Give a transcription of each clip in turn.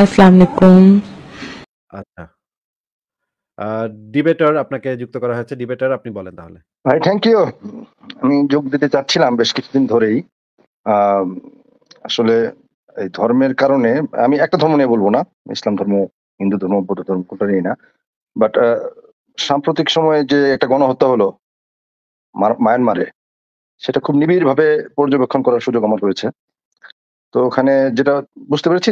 আসসালামু আলাইকুম। আচ্ছা। আ আপনাকে যুক্ত করা হয়েছে। ডিবেটার আপনি বলেন তাহলে। ভাই থ্যাংক ইউ। আমি যোগ দিতে চাচ্ছিলাম বেশ কিছুদিন ধরেই। আসলে এই ধর্মের কারণে আমি একটা ধর্ম নিয়ে বলবো না। ইসলাম ধর্ম, হিন্দু ধর্ম, বৌদ্ধ ধর্ম কোনটা নিয়ে না। বাট সাম্প্রতিক সময়ে যে একটা গণহত্যা হলো মায়ানমারে সেটা খুব নিবিড়ভাবে পর্যবেক্ষণ করার সুযোগ আমার রয়েছে। তো ওখানে যেটা বুঝতে পেরেছি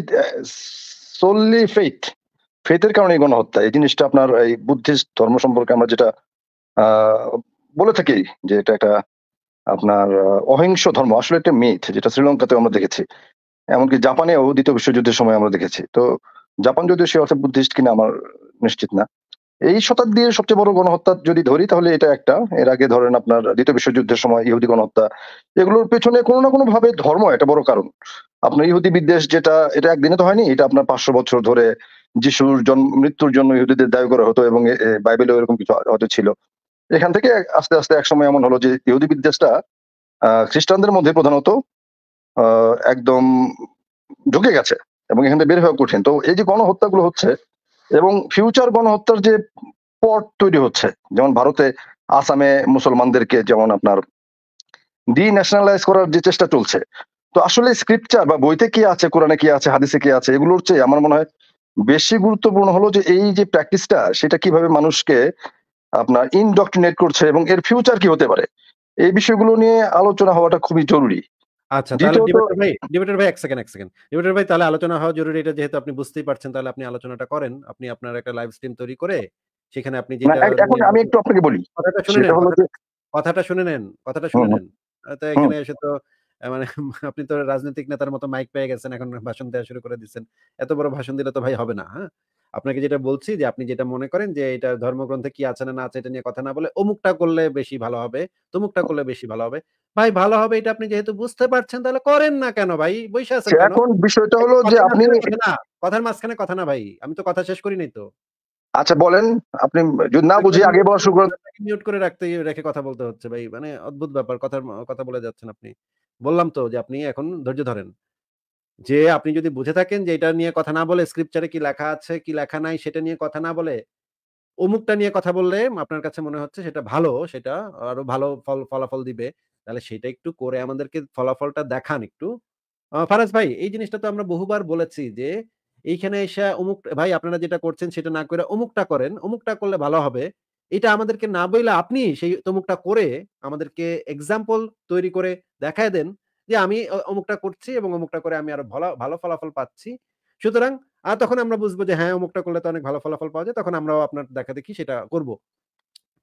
সোললি ফেইথ ফেথের কারণে গণহত্যা এই জিনিসটা আপনার এই বুদ্ধিস্ট ধর্ম সম্পর্কে আমরা যেটা বলে থাকি যে এটা একটা আপনার অহিংস ধর্ম আসলে একটা মিথ যেটা শ্রীলঙ্কাতে আমরা দেখেছি এমনকি জাপানেও দ্বিতীয় বিশ্বযুদ্ধের সময় আমরা দেখেছি তো জাপান যদিও সে অর্থে বুদ্ধিস্ট কিনা আমার নিশ্চিত না এই শতাব্দীর সবচেয়ে বড় গণহত্যা যদি ধরি তাহলে এটা একটা এর আগে ধরেন আপনার দ্বিতীয় বিশ্বযুদ্ধের সময় ইহুদি গণহত্যা এগুলোর পেছনে কোনো না কোনো ভাবে ধর্ম একটা বড় কারণ আপনার ইহুদি বিদ্বেষ যেটা এটা একদিনে তো হয়নি এটা আপনার পাঁচশো বছর ধরে যিশুর জন্ম মৃত্যুর জন্য ইহুদিদের দায়ী করা হতো এবং বাইবেলেও এরকম কিছু হয়তো ছিল এখান থেকে আস্তে আস্তে একসময় এমন হলো যে ইহুদি বিদ্বেষটা আহ খ্রিস্টানদের মধ্যে প্রধানত একদম ঢুকে গেছে এবং এখান থেকে বের হওয়া কঠিন তো এই যে গণহত্যাগুলো হচ্ছে এবং ফিউচার গণহত্যার যে পট তৈরি হচ্ছে যেমন ভারতে আসামে মুসলমানদেরকে যেমন আপনার ডি ন্যাশনালাইজ করার যে চেষ্টা চলছে তো আসলে স্ক্রিপচার বা বইতে কি আছে কোরআনে কি আছে হাদিসে কি আছে এগুলোর চেয়ে আমার মনে হয় বেশি গুরুত্বপূর্ণ হলো যে এই যে প্র্যাকটিসটা সেটা কিভাবে মানুষকে আপনার ইনডক্টিনেট করছে এবং এর ফিউচার কি হতে পারে এই বিষয়গুলো নিয়ে আলোচনা হওয়াটা খুবই জরুরি আচ্ছা তাহলে ডিবেটার ভাই ডিবেটার ভাই এক সেকেন্ড এক সেকেন্ড ডিবেটার ভাই তাহলে আলোচনা হওয়া জরুরি এটা যেহেতু আপনি বুঝতেই পারছেন তাহলে আপনি আলোচনাটা করেন আপনি আপনার একটা লাইভ স্ট্রিম তৈরি করে সেখানে আপনি যেটা এখন আমি একটু আপনাকে বলি কথাটা শুনে নেন কথাটা শুনে নেন কথাটা শুনে নেন তো এখানে এসে তো মানে আপনি তো রাজনৈতিক নেতার মতো মাইক পেয়ে গেছেন এখন ভাষণ দেওয়া শুরু করে দিচ্ছেন এত বড় ভাষণ দিলে তো ভাই হবে না হ্যাঁ আপনাকে যেটা বলছি যে আপনি যেটা মনে করেন যে এটা ধর্মগ্রন্থে কি আছে না না আছে এটা নিয়ে কথা না বলে অমুকটা করলে বেশি ভালো হবে তমুকটা করলে বেশি ভালো হবে ভাই ভালো হবে এটা আপনি যেহেতু বুঝতে পারছেন তাহলে করেন না কেন ভাই বৈশা আছেন এখন বিষয়টা হলো যে আপনি না কথার মাঝখানে কথা না ভাই আমি তো কথা শেষ করি নাই তো আচ্ছা বলেন আপনি যদি না বুঝি আগে বলা শুরু করেন মিউট করে রাখতে রেখে কথা বলতে হচ্ছে ভাই মানে অদ্ভুত ব্যাপার কথা কথা বলে যাচ্ছেন আপনি বললাম তো যে আপনি এখন ধৈর্য ধরেন যে আপনি যদি বুঝে থাকেন যে এটা নিয়ে কথা না বলে স্ক্রিপচারে কি লেখা আছে কি লেখা নাই সেটা নিয়ে কথা না বলে অমুকটা নিয়ে কথা বললে আপনার কাছে মনে হচ্ছে সেটা ভালো সেটা আরো ভালো ফল ফলাফল দিবে তাহলে সেটা একটু করে আমাদেরকে ফলাফলটা দেখান একটু ফারাজ ভাই এই জিনিসটা তো আমরা বহুবার বলেছি যে এইখানে এসে অমুক ভাই আপনারা যেটা করছেন সেটা না করে অমুকটা করেন অমুকটা করলে ভালো হবে এটা আমাদেরকে না বইলে আপনি সেই তমুকটা করে আমাদেরকে এক্সাম্পল তৈরি করে দেখায় দেন যে আমি অমুকটা করছি এবং অমুকটা করে আমি আরো ভালো ভালো ফলাফল পাচ্ছি সুতরাং আর তখন আমরা বুঝবো যে হ্যাঁ অমুকটা করলে তো অনেক ভালো ফলাফল পাওয়া যায় তখন আমরাও আপনার দেখা দেখি সেটা করব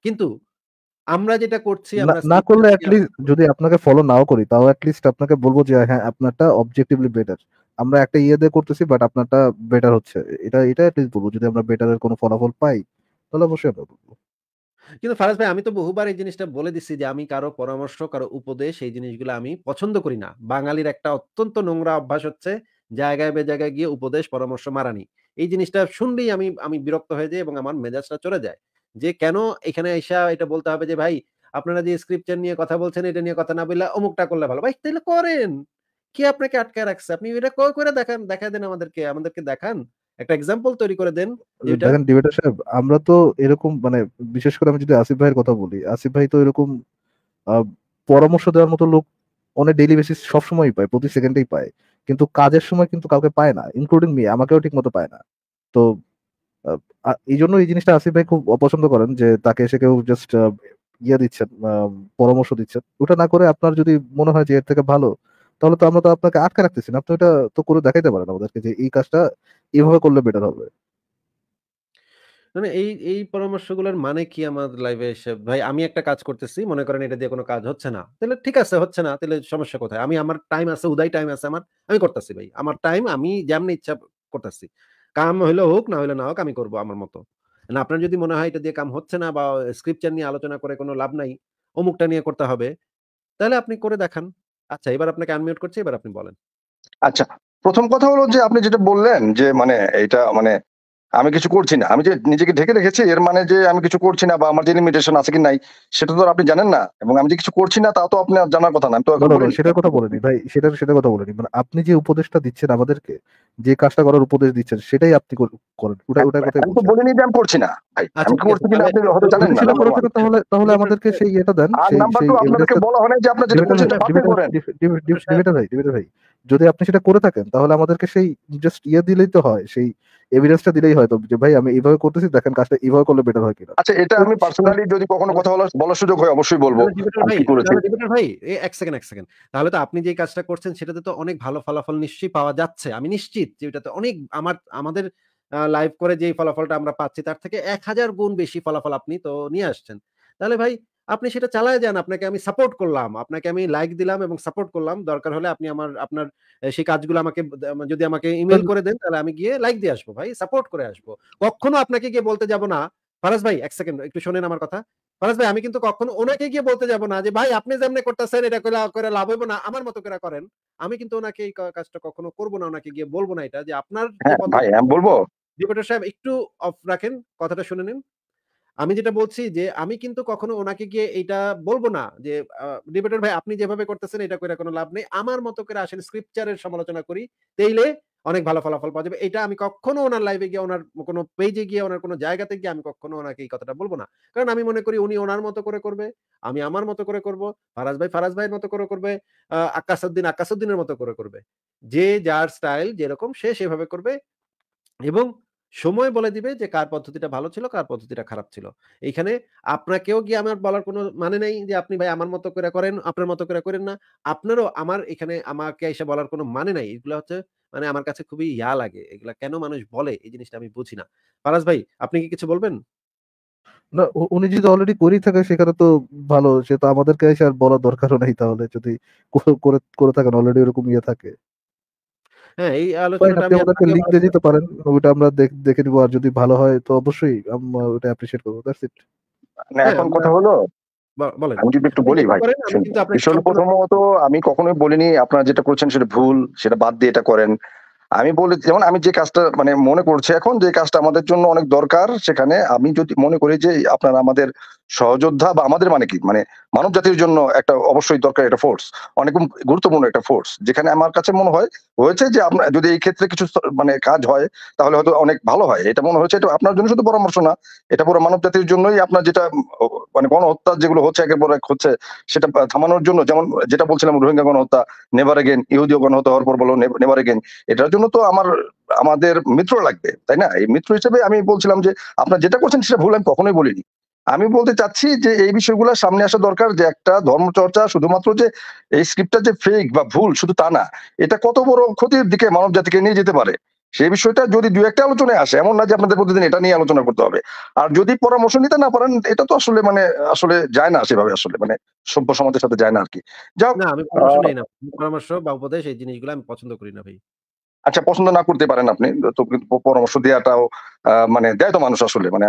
কিন্তু আমরা যেটা করছি না করলে যদি আপনাকে ফলো নাও করি তাও অ্যাটলিস্ট আপনাকে বলবো যে হ্যাঁ আপনারটা অবজেক্টিভলি বেটার আমরা একটা ইয়ে দিয়ে করতেছি বাট আপনারটা বেটার হচ্ছে এটা এটা অ্যাটলিস্ট বলবো যদি আমরা বেটারের কোনো ফলাফল পাই তাহলে অবশ্যই আমরা বলবো কিন্তু ফারাজ ভাই আমি তো বহুবার এই জিনিসটা বলে দিচ্ছি যে আমি কারো পরামর্শ, কারো উপদেশ এই জিনিসগুলো আমি পছন্দ করি না। বাঙালির একটা অত্যন্ত নোংরা অভ্যাস হচ্ছে জায়গায় বে জায়গায় গিয়ে উপদেশ পরামর্শ মারানি। এই জিনিসটা শুনলেই আমি আমি বিরক্ত হয়ে যাই এবং আমার মেজাজটা চলে যায়। যে কেন এখানে আইসা এটা বলতে হবে যে ভাই আপনারা যে স্ক্রিপচার নিয়ে কথা বলছেন এটা নিয়ে কথা না বললে অমুকটা করলে ভালো। ভাই তাহলে করেন। কি আপনাকে আটকায় রাখছে? আপনি এটা ক কইরা দেখান দেখা দেন আমাদেরকে, আমাদেরকে দেখান। একটা এক্সাম্পল তৈরি করে দেন আচ্ছা, দেখেন ডিবেটার সাহেব আমরা তো এরকম মানে বিশেষ করে আমি যদি আসিফ ভাইয়ের কথা বলি আসিফ ভাই তো এরকম পরামর্শ দেওয়ার মতো লোক অনেক ডেইলি বেসিস সময়ই পায় প্রতি সেকেন্ডেই পায় কিন্তু কাজের সময় কিন্তু কাউকে পায় না ইনক্লুডিং মি আমাকেও ঠিক মতো পায় না তো এই জন্য এই জিনিসটা আসিফ ভাই খুব অপছন্দ করেন যে তাকে এসে কেউ জাস্ট ইয়ে দিচ্ছেন পরামর্শ দিচ্ছেন ওটা না করে আপনার যদি মনে হয় যে এর থেকে ভালো তাহলে তো আমরা তো আপনাকে আটকে রাখতেছি না আপনি এটা তো করে দেখাইতে পারেন আমাদেরকে যে এই কাজটা এভাবে করলে বেটার হবে মানে এই এই পরামর্শগুলোর মানে কি আমার লাইফে এসে ভাই আমি একটা কাজ করতেছি মনে করেন এটা দিয়ে কোনো কাজ হচ্ছে না তাহলে ঠিক আছে হচ্ছে না তাহলে সমস্যা কোথায় আমি আমার টাইম আছে উদয় টাইম আছে আমার আমি করতেছি ভাই আমার টাইম আমি যেমন ইচ্ছা করতেছি কাম হইলে হোক না হইলে না হোক আমি করবো আমার মতো না আপনার যদি মনে হয় এটা দিয়ে কাম হচ্ছে না বা স্ক্রিপচার নিয়ে আলোচনা করে কোনো লাভ নাই অমুকটা নিয়ে করতে হবে তাহলে আপনি করে দেখান আচ্ছা এবার আপনাকে আনমিউট করছি এবার আপনি বলেন আচ্ছা প্রথম কথা হলো যে আপনি যেটা বললেন যে মানে এটা মানে আমি কিছু করছি না আমি যে নিজেকে ঢেকে রেখেছি এর মানে যে আমি কিছু করছি না বা আমার যে লিমিটেশন আছে কি নাই সেটা তো আপনি জানেন না এবং আমি যে কিছু করছি না তা তো আপনার জানার কথা না আমি তো সেটার কথা বলিনি ভাই সেটার সেটার কথা বলিনি মানে আপনি যে উপদেশটা দিচ্ছেন আমাদেরকে যে কাজটা করার উপদেশ দিচ্ছেন সেটাই আপনি করেন ওটা কথা আমি তো বলিনি যে আমি করছি না ভাই আমি আচ্ছা, করছি কিনা আপনি হয়তো জানেন না আচ্ছা, আচ্ছা, তাহলে তাহলে আমাদেরকে সেই এটা দেন সেই আপনাদেরকে বলা হয় যে আপনি যেটা করছেন সেটা করেন ভাই ভাই যদি আপনি সেটা করে থাকেন তাহলে আমাদেরকে সেই জাস্ট ইয়ে দিলেই তো হয় সেই এভিডেন্সটা দিলেই হয়তো যে ভাই আমি এইভাবে করতেছি দেখেন কাজটা এইভাবে করলে বেটার হয় কিনা আচ্ছা এটা আমি পার্সোনালি যদি কখনো কথা বলার বলার সুযোগ হয় অবশ্যই বলবো ভাই এই এক সেকেন্ড এক সেকেন্ড তাহলে তো আপনি যে কাজটা করছেন সেটাতে তো অনেক ভালো ফলাফল নিশ্চয়ই পাওয়া যাচ্ছে আমি নিশ্চিত যে ওটাতে অনেক আমার আমাদের লাইভ করে যে ফলাফলটা আমরা পাচ্ছি তার থেকে এক হাজার গুণ বেশি ফলাফল আপনি তো নিয়ে আসছেন তাহলে ভাই আপনি সেটা চালায় যান আপনাকে আমি সাপোর্ট করলাম আপনাকে আমি লাইক দিলাম এবং সাপোর্ট করলাম দরকার হলে আপনি আমার আপনার সেই কাজগুলো আমাকে যদি আমাকে ইমেল করে দেন তাহলে আমি গিয়ে লাইক দিয়ে আসবো ভাই সাপোর্ট করে আসবো কখনো আপনাকে গিয়ে বলতে যাব না ফারাজ ভাই এক সেকেন্ড একটু শোনেন আমার কথা ফারাজ ভাই আমি কিন্তু কখনো ওনাকে গিয়ে বলতে যাব না যে ভাই আপনি যেমনি করতেছেন এটা করে লাভ হইব না আমার মতো করে করেন আমি কিন্তু ওনাকে এই কাজটা কখনো করব না ওনাকে গিয়ে বলবো না এটা যে আপনার হ্যাঁ, ভাই আমি বলবো ডিবেটর সাহেব একটু অফ রাখেন কথাটা শুনে নিন আমি যেটা বলছি যে আমি কিন্তু কখনো ওনাকে গিয়ে এটা বলবো না যে ডিবেটার ভাই আপনি যেভাবে করতেছেন এটা করে কোনো লাভ নেই আমার মতো করে আসেন স্ক্রিপচারের সমালোচনা করি তাইলে অনেক ভালো ফলাফল পাওয়া যাবে এটা আমি কখনো ওনার লাইভে গিয়ে ওনার কোনো পেজে গিয়ে ওনার কোনো জায়গাতে গিয়ে আমি কখনো ওনাকে এই কথাটা বলবো না কারণ আমি মনে করি উনি ওনার মতো করে করবে আমি আমার মতো করে করব ফারাজ ভাই ফারাজ ভাইয়ের মতো করে করবে আকাশউদ্দিন আকাশউদ্দিনের মতো করে করবে যে যার স্টাইল যেরকম সে সেভাবে করবে এবং সময় বলে দিবে যে কার পদ্ধতিটা ভালো ছিল কার পদ্ধতিটা খারাপ ছিল এইখানে আপনাকেও গিয়ে আমার বলার কোনো মানে নেই যে আপনি ভাই আমার মতো করে করেন আপনার মতো করে করেন না আপনারও আমার এখানে আমাকে এসে বলার কোনো মানে নাই এগুলো হচ্ছে মানে আমার কাছে খুবই ইয়া লাগে এগুলা কেন মানুষ বলে এই জিনিসটা আমি বুঝি না পারাস ভাই আপনি কি কিছু বলবেন না উনি যদি অলরেডি করেই থাকে সেখানে তো ভালো সে তো আমাদেরকে এসে আর বলা দরকারও নেই তাহলে যদি করে থাকেন অলরেডি ওরকম ইয়ে থাকে হ্যাঁ এই আলোচনাটা আমি আপনাকে লিংক দিয়ে দিতে পারেন ওটা আমরা দেখে নিব আর যদি ভালো হয় তো অবশ্যই আমরা ওটা অ্যাপ্রিশিয়েট করব দ্যাটস ইট না হ্যাঁ, এখন হ্যাঁ। কথা হলো বলেন আমি যদি একটু বলি ভাই আসলে প্রথমত আমি কখনোই বলিনি আপনারা যেটা করছেন সেটা ভুল সেটা বাদ দিয়ে এটা করেন আমি বলি যেমন আমি যে কাজটা মানে মনে করছি এখন যে কাজটা আমাদের জন্য অনেক দরকার সেখানে আমি যদি মনে করি যে আপনারা আমাদের সহযোদ্ধা বা আমাদের মানে কি মানে মানব জাতির জন্য একটা অবশ্যই দরকার একটা ফোর্স অনেক গুরুত্বপূর্ণ একটা ফোর্স যেখানে আমার কাছে মনে হয় হয়েছে যে আপনার যদি এই ক্ষেত্রে কিছু মানে কাজ হয় তাহলে হয়তো অনেক ভালো হয় এটা মনে হয়েছে এটা আপনার জন্য শুধু পরামর্শ না এটা পুরো মানব জাতির জন্যই আপনার যেটা মানে গণহত্যা যেগুলো হচ্ছে একের পর এক হচ্ছে সেটা থামানোর জন্য যেমন যেটা বলছিলাম রোহিঙ্গা গণহত্যা নেভার এগেন ইহুদিও গণহত্যা হওয়ার পর বলো নেভার এগেন এটার জন্য তো আমার আমাদের মিত্র লাগবে তাই না এই মিত্র হিসেবে আমি বলছিলাম যে আপনার যেটা করছেন সেটা ভুল আমি কখনোই বলিনি আমি বলতে চাচ্ছি যে এই বিষয়গুলো সামনে আসা দরকার যে একটা ধর্মচর্চা শুধুমাত্র যে এই স্ক্রিপ্টটা যে ফেক বা ভুল শুধু তা না এটা কত বড় ক্ষতির দিকে মানব জাতিকে নিয়ে যেতে পারে সেই বিষয়টা যদি দু একটা আলোচনায় আসে এমন না যে আপনাদের প্রতিদিন এটা নিয়ে আলোচনা করতে হবে আর যদি পরামর্শ নিতে না পারেন এটা তো আসলে মানে আসলে যায় না সেভাবে আসলে মানে সভ্য সমাজের সাথে যায় না আর কি যাও না আমি পরামর্শ নেই না পরামর্শ বা উপদেশ এই জিনিসগুলো আমি পছন্দ করি না ভাই আচ্ছা পছন্দ না করতে পারেন আপনি তো কিন্তু পরামর্শ দেওয়াটাও মানে দেয় তো মানুষ আসলে মানে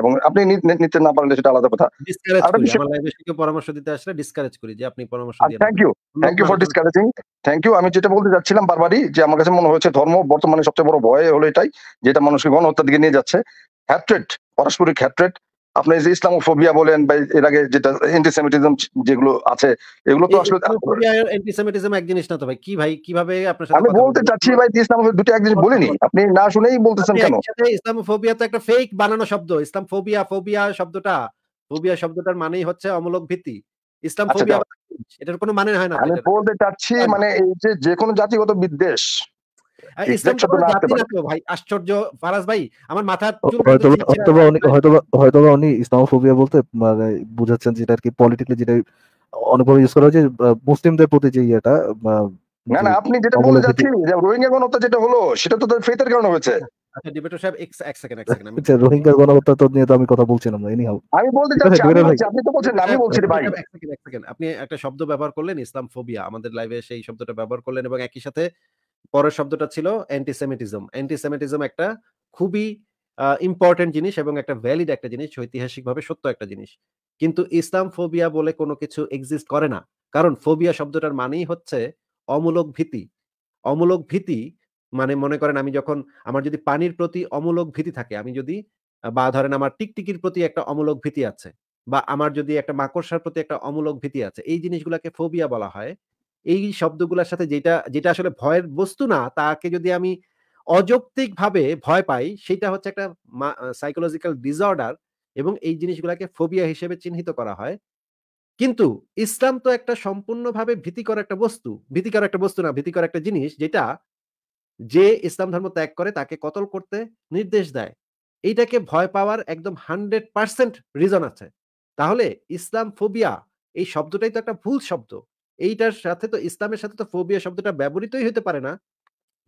এবং আপনি নিতে না পারলে সেটা আলাদা কথা পরামর্শ দিতে আসলে ডিসকারেজ করি যে আপনি পরামর্শ thank you thank you for discouraging thank you আমি যেটা বলতে যাচ্ছিলাম বারবারই যে আমার কাছে মনে হয়েছে ধর্ম বর্তমানে সবচেয়ে বড় ভয় হলো এটাই যেটা মানুষকে গণহত্যার দিকে নিয়ে যাচ্ছে হ্যাট্রেট পারস্পরিক হ্যাট্রেট আপনি যে ইসলামোফোবিয়া বলেন বা এর আগে যেটা অ্যান্টিসেমিটিজম যেগুলো আছে এগুলো তো আসলে অ্যান্টিসেমিটিজম এক জিনিস না তো ভাই কি ভাই কিভাবে আপনার সাথে আমি বলতে চাচ্ছি ভাই ইসলামোফোবিয়া দুটো এক জিনিস বলিনি আপনি না শুনেই বলতেছেন কেন ইসলামোফোবিয়া তো একটা ফেক বানানো শব্দ ইসলাম ফোবিয়া ফোবিয়া শব্দটা ফোবিয়া শব্দটার মানেই হচ্ছে অমূলক ভীতি আচ্ছা, ইসলাম ফোবিয়া এটার মানে কোনো মানে হয় না আমি বলতে চাচ্ছি মানে এই যে যে কোনো জাতিগত বিদ্বেষ মানে মুসলিমদের প্রতি যে ইয়েটা না না আপনি যেটা বলে যাচ্ছেন যে রোহিঙ্গা গণহত্যা যেটা হলো সেটা তো ফেতের কারণে হয়েছে আচ্ছা, এক সেকেন্ড এক সেকেন্ড আচ্ছা, রোহিঙ্গা নিয়ে তো আমি কথা বলছিলাম আপনি বলছেন সেকেন্ড আপনি একটা শব্দ ব্যবহার করলেন ইসলামফোবিয়া আমাদের লাইভে সেই শব্দটা ব্যবহার করলেন এবং একই সাথে পরের শব্দটা ছিল অ্যান্টিসেমেটিজম অ্যান্টিসেমেটিজম একটা খুবই ইম্পর্টেন্ট জিনিস এবং একটা ভ্যালিড একটা জিনিস ঐতিহাসিকভাবে সত্য একটা জিনিস কিন্তু ইসলাম ফোবিয়া বলে কোনো কিছু এক্সিস্ট করে না কারণ ফোবিয়া শব্দটার মানেই হচ্ছে অমূলক ভীতি অমূলক ভীতি মানে মনে করেন আমি যখন আমার যদি পানির প্রতি অমূলক ভীতি থাকে আমি যদি বা ধরেন আমার টিকটিকির প্রতি একটা অমূলক ভীতি আছে বা আমার যদি একটা মাকড়সার প্রতি একটা অমূলক ভীতি আছে এই জিনিসগুলোকে ফোবিয়া বলা হয় এই শব্দগুলোর সাথে যেটা যেটা আসলে ভয়ের বস্তু না তাকে যদি আমি অযৌক্তিক ভাবে ভয় পাই সেটা হচ্ছে একটা সাইকোলজিক্যাল ডিসঅর্ডার এবং এই জিনিসগুলোকে ফোবিয়া হিসেবে চিহ্নিত করা হয় কিন্তু ইসলাম তো একটা সম্পূর্ণভাবে ভীতিকর একটা বস্তু ভীতিকর একটা বস্তু না ভীতিকর একটা জিনিস যেটা যে ইসলাম ধর্ম ত্যাগ করে তাকে কতল করতে নির্দেশ দেয় এইটাকে ভয় পাওয়ার একদম হান্ড্রেড পার্সেন্ট রিজন আছে তাহলে ইসলাম ফোবিয়া এই শব্দটাই তো একটা ভুল শব্দ এইটার সাথে তো ইসলামের সাথে তো ফোবিয়া শব্দটা ব্যবহৃতই হতে পারে না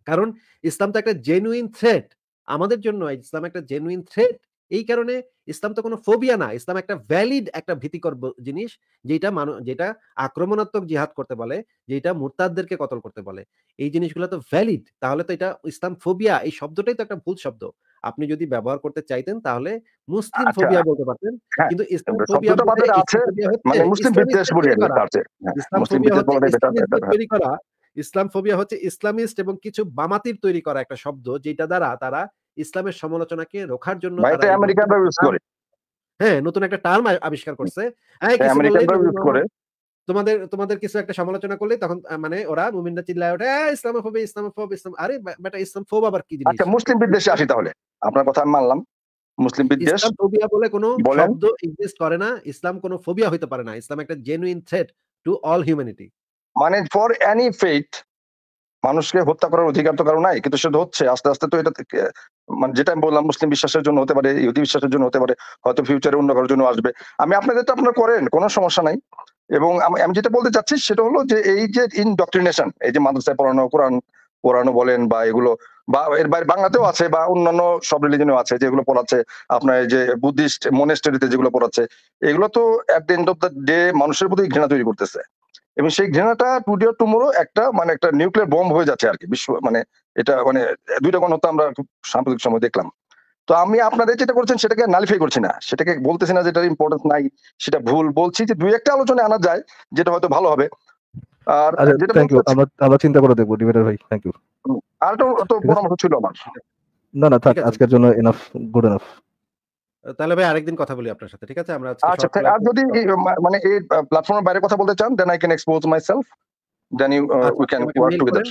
কারণ ইসলাম তো একটা জেনুইন থ্রেট আমাদের জন্য ইসলাম একটা জেনুইন থ্রেট এই কারণে ইসলাম তো কোনো ফোবিয়া না ইসলাম একটা ভ্যালিড একটা ভীতিকর জিনিস যেটা মানুষ যেটা আক্রমণাত্মক জিহাদ করতে বলে যেটা মুরতাদদেরকে কতল করতে বলে এই জিনিসগুলো তো ভ্যালিড তাহলে তো এটা ইসলাম ফোবিয়া এই শব্দটাই তো একটা ভুল শব্দ আপনি যদি ব্যবহার করতে চাইতেন তাহলে মুসলিম আচ্ছা। ফোবিয়া বলতে পারতেন হ্যাঁ, কিন্তু ইসলাম ফোবিয়া আছে মানে মুসলিম বিদ্বেষ তার মুসলিম বিদ্বেষ তৈরি করা ইসলাম ফোবিয়া হচ্ছে ইসলামিস্ট এবং কিছু বামাতির তৈরি করা একটা শব্দ যেটা দ্বারা তারা ইসলামের সমালোচনাকে রোখার জন্য ইউজ মানে করে হ্যাঁ নতুন একটা টার্ম আবিষ্কার করছে ইউজ হ্যাঁ, করে তোমাদের তোমাদের কিছু একটা সমালোচনা করলে তখন মানে ওরা মুমিনরা চিল্লায় ওঠে ইসলামোফোবিয়া ইসলামোফোব ইসলাম আরে বেটা ফোব আবার কি আচ্ছা, জিনিস আচ্ছা মুসলিম বিদ্বেষে আসি তাহলে আপনার কথা আমি মানলাম মুসলিম বিদ্বেষ ফোবিয়া বলে কোনো শব্দ এক্সিস্ট করে না ইসলাম কোনো ফোবিয়া হইতে পারে না ইসলাম একটা genuine threat to all humanity মানে ফর এনি ফেট মানুষকে হত্যা করার অধিকার তো কারো নাই কিন্তু সেটা হচ্ছে আস্তে আস্তে তো এটা মানে যেটা আমি বললাম মুসলিম বিশ্বাসের জন্য হতে পারে ইহুদি বিশ্বাসের জন্য হতে পারে হয়তো ফিউচারে অন্য কারোর জন্য আসবে আমি আপনাদের তো আপনার করেন কোনো সমস্যা নাই এবং আমি যেটা বলতে চাচ্ছি সেটা হলো যে এই যে ইনডক্ট্রিনেশন এই যে মাদ্রাসায় পড়ানো কোরআন পড়ানো বলেন বা এগুলো বা এর বাইরে বাংলাতেও আছে বা অন্যান্য সব রিলিজনেও আছে যেগুলো পড়াচ্ছে আপনার যে বুদ্ধিস্ট মনেস্টারিতে যেগুলো পড়াচ্ছে এগুলো তো at the end of the day মানুষের প্রতি ঘৃণা তৈরি করতেছে এবং সেই ঘৃণাটা টুডে টুমোরো একটা মানে একটা নিউক্লিয়ার বম্ব হয়ে যাচ্ছে আর কি বিশ্ব মানে এটা মানে দুইটা গণহত্যা আমরা সাম্প্রতিক সময় দেখলাম তো আমি আপনাদের যেটা করছেন সেটাকে নালিফাই করছি না সেটাকে বলতেছি না যেটার ইম্পর্টেন্স নাই সেটা ভুল বলছি যে দুই একটা আলোচনা আনা যায় যেটা হয়তো ভালো হবে আর যেটা আমরা চিন্তা করে দেখবো ডিবেটার ভাই থ্যাংক ইউ আর না না থাক আজকের জন্য এনাফ গুড এনাফ তাহলে ভাই আরেকদিন কথা বলি আপনার সাথে ঠিক আছে আমরা আচ্ছা, আর যদি মানে এই প্ল্যাটফর্মের বাইরে কথা বলতে চান then I can expose then you we can work together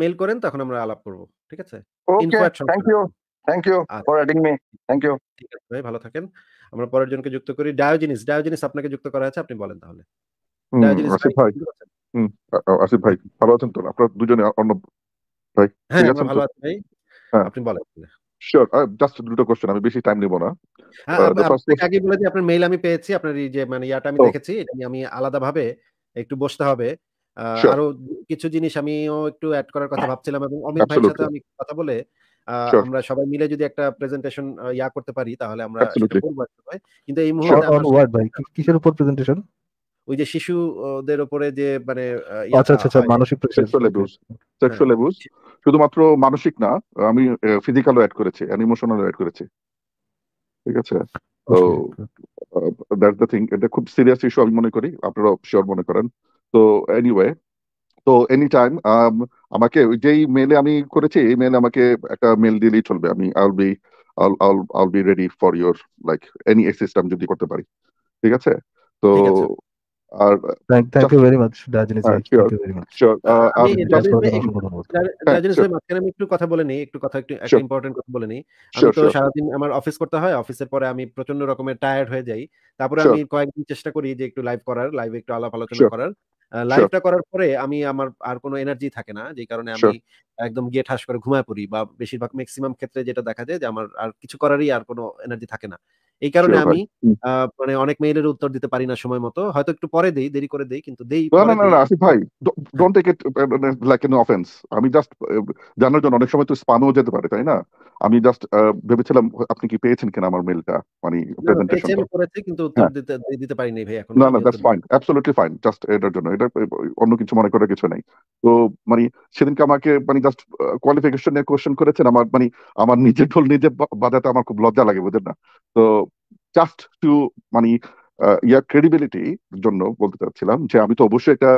mail করেন তখন আমরা আলাপ করব ঠিক আছে okay thank you thank you for adding me thank you ঠিক আছে ভাই ভালো থাকেন আমরা পরের জনকে যুক্ত করি ডায়োজিনিস ডায়োজিনিস আপনাকে যুক্ত করা আছে আপনি বলেন তাহলে ডায়োজেনিস ভাই আসিফ ভাই ভালো আছেন তো আপনারা দুজনে অন্য আরো কিছু জিনিস আমিও একটু অ্যাড করার কথা ভাবছিলাম অমিত কথা বলে আমরা সবাই মিলে যদি একটা প্রেজেন্টেশন ইয়া করতে পারি তাহলে আমরা কিন্তু এই মুহূর্তে কিসের উপর প্রেজেন্টেশন ওই যে শিশুদের উপরে যে মানে আচ্ছা, আচ্ছা আচ্ছা মানসিক সেক্সুয়াল সেক্সুয়াল শুধুমাত্র মানসিক না আমি ফিজিক্যালও অ্যাড করেছি অ্যাড করেছি ঠিক আছে তো দ্যাট দ্য থিং এটা খুব সিরিয়াস ইস্যু আমি মনে করি আপনারা শিওর মনে করেন তো এনিওয়ে তো এনি টাইম আমাকে যেই মেলে আমি করেছি এই মেলে আমাকে একটা মেল দিলেই চলবে আমি I'll be I'll I'll I'll be ready for your like any assist আমি যদি করতে পারি ঠিক আছে তো আর thank thank you very much Rajneesh ভাই thank you very much Rajneesh ভাই মাঝখানে একটু কথা বলে একটু কথা একটু একটা ইম্পর্টেন্ট কথা বলে আমি তো সারাদিন আমার অফিস করতে হয় অফিসের পরে আমি প্রচন্ড রকমের টায়ার্ড হয়ে যাই তারপরে আমি কয়েকদিন চেষ্টা করি যে একটু লাইভ করার লাইভে একটু আলাপ আলোচনা করার লাইভটা করার পরে আমি আমার আর কোনো এনার্জি থাকে না যে কারণে আমি একদম গিয়ে ঠাস করে ঘুমায় পড়ি বা বেশিরভাগ ম্যাক্সিমাম ক্ষেত্রে যেটা দেখা যায় যে আমার আর কিছু করারই আর কোনো এনার্জি থাকে না এই কারণে আমি মানে অনেক মেইলের উত্তর দিতে পারি না সময় মতো হয়তো একটু পরে দেই দেরি করে দেই কিন্তু দেই না না না আসিফ ভাই don't take it like an offence আমি জাস্ট জানার জন্য অনেক সময় তো স্পামও যেতে পারে তাই না আমি জাস্ট ভেবেছিলাম আপনি কি পেয়েছেন কিনা আমার মেইলটা মানে প্রেজেন্টেশন করেছে কিন্তু উত্তর হ্যাঁ। দিতে দিতে পারি নাই ভাই এখন না না that's fine absolutely fine just এটার জন্য এটা অন্য কিছু মনে করার কিছু নাই তো মানে সেদিনকে আমাকে মানে জাস্ট কোয়ালিফিকেশন নিয়ে কোশ্চেন করেছেন আমার মানে আমার নিজের ঢোল নিজে বাজাতে আমার খুব লজ্জা লাগে বুঝলেন না তো জাস্ট টু মানে ইয়ার ক্রেডিবিলিটি জন্য বলতে চাচ্ছিলাম যে আমি তো অবশ্যই একটা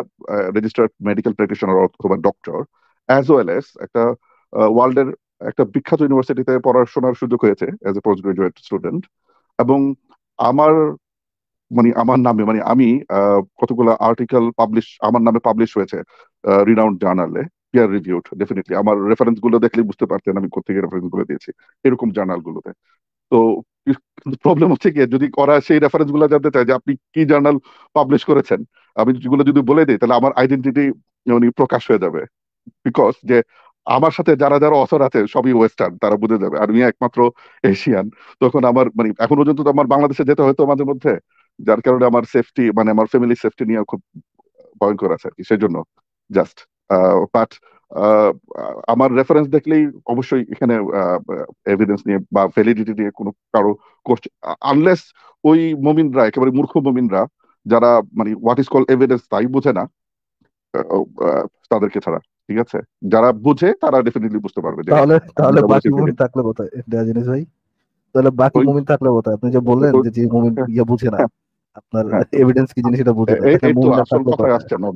রেজিস্টার্ড মেডিকেল প্র্যাকটিশনার অথবা ডক্টর অ্যাজ ওয়েল এস একটা ওয়ার্ল্ডের একটা বিখ্যাত ইউনিভার্সিটিতে পড়াশোনার সুযোগ হয়েছে as a post graduate student এবং আমার মানে আমার নামে মানে আমি কতগুলো আর্টিকেল পাবলিশ আমার নামে পাবলিশ হয়েছে রিনাউন্ড জার্নালে পিয়ার রিভিউড ডেফিনেটলি আমার রেফারেন্স গুলো দেখলে বুঝতে পারতেন আমি কোথেকে রেফারেন্স গুলো দিয়েছি এরকম জার্নাল গুলোতে তো প্রবলেম হচ্ছে কি যদি করা সেই রেফারেন্স গুলো জানতে চায় যে আপনি কি জার্নাল পাবলিশ করেছেন আমি যেগুলো যদি বলে দিই তাহলে আমার আইডেন্টিটি মানে প্রকাশ হয়ে যাবে বিকজ যে আমার সাথে যারা যারা অথর আছে সবই ওয়েস্টার্ন তারা বুঝে যাবে আর আমি একমাত্র এশিয়ান তখন আমার মানে এখন পর্যন্ত তো আমার বাংলাদেশে যেতে হয়তো মাঝে মধ্যে যার কারণে আমার সেফটি মানে আমার ফ্যামিলি সেফটি নিয়ে খুব ভয়ঙ্কর আছে আর কি সেই জন্য জাস্ট বাট আমার রেফারেন্স দেখলেই অবশ্যই এখানে এভিডেন্স নিয়ে বা ভ্যালিডিটি নিয়ে কোনো কারো করছে আনলেস ওই মমিনরা একেবারে মূর্খ মমিনরা যারা মানে হোয়াট ইজ কল এভিডেন্স তাই বোঝে না তাদেরকে ছাড়া ঠিক আছে যারা বুঝে তারা ডেফিনেটলি বুঝতে পারবে তাহলে হ্যাঁ, তাহলে বাকি মুমিন থাকলে কোথায় জিনিস ভাই তাহলে বাকি মুমিন থাকলে কোথায় আপনি যে বললেন যে যে মুমিন হ্যাঁ। ইয়া বুঝে না হ্যাঁ। আপনার এভিডেন্স কি জিনিস এটা বুঝে না আসল কথা আসছে না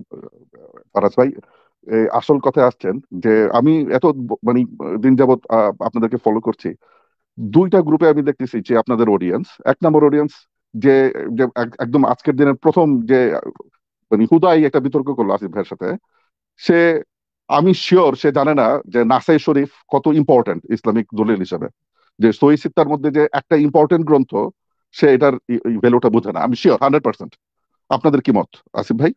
ভাই আসল কথায় আসছেন যে আমি এত মানে দিন যাবৎ আপনাদেরকে ফলো করছি দুইটা গ্রুপে আমি দেখতেছি যে আপনাদের অডিয়েন্স এক নম্বর অডিয়েন্স যে একদম আজকের দিনের প্রথম যে মানে হুদাই একটা বিতর্ক করলো আসিফ ভাইয়ের সাথে সে আমি শিওর সে জানে না যে নাসাই শরীফ কত ইম্পর্টেন্ট ইসলামিক দলিল হিসাবে যে সহি সিত্তার মধ্যে যে একটা ইম্পর্টেন্ট গ্রন্থ সে এটার ভ্যালুটা বোঝে না আমি শিওর হান্ড্রেড পার্সেন্ট আপনাদের কি মত আসিফ ভাই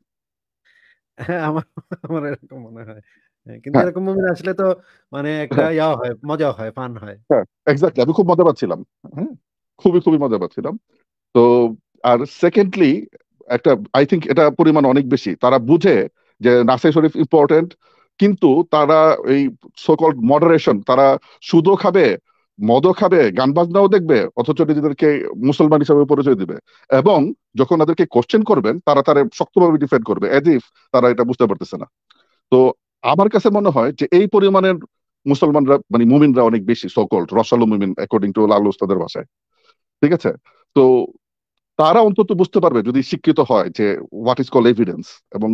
হ্যাঁ আমার এরকম মনে হয় হ্যাঁ, কিন্তু হ্যাঁ। এরকম মুভি আসলে তো মানে একটা হ্যাঁ। ইয়া হয় মজা হয় ফান হয় হ্যাঁ এক্স্যাক্টলি আমি খুব মজা পাচ্ছিলাম খুবই খুবই মজা পাচ্ছিলাম তো আর সেকেন্ডলি একটা আই থিঙ্ক এটা পরিমাণ অনেক বেশি তারা বুঝে যে নাসির শরীফ ইম্পর্টেন্ট কিন্তু তারা এই সোকল মডারেশন তারা সুদও খাবে মদও খাবে গান বাজনাও দেখবে অথচ নিজেদেরকে মুসলমান হিসাবে পরিচয় দিবে এবং যখন তাদেরকে কোশ্চেন করবেন তারা তারা শক্তভাবে ডিফেন্ড করবে এজ ইফ তারা এটা বুঝতে পারতেছে না তো আমার কাছে মনে হয় যে এই পরিমাণের মুসলমানরা মানে মুমিনরা অনেক বেশি সকল রসালো মুমিন অ্যাকর্ডিং টু লাল উস্তাদের ভাষায় ঠিক আছে তো তারা অন্তত বুঝতে পারবে যদি শিক্ষিত হয় যে হোয়াট ইজ কল এভিডেন্স এবং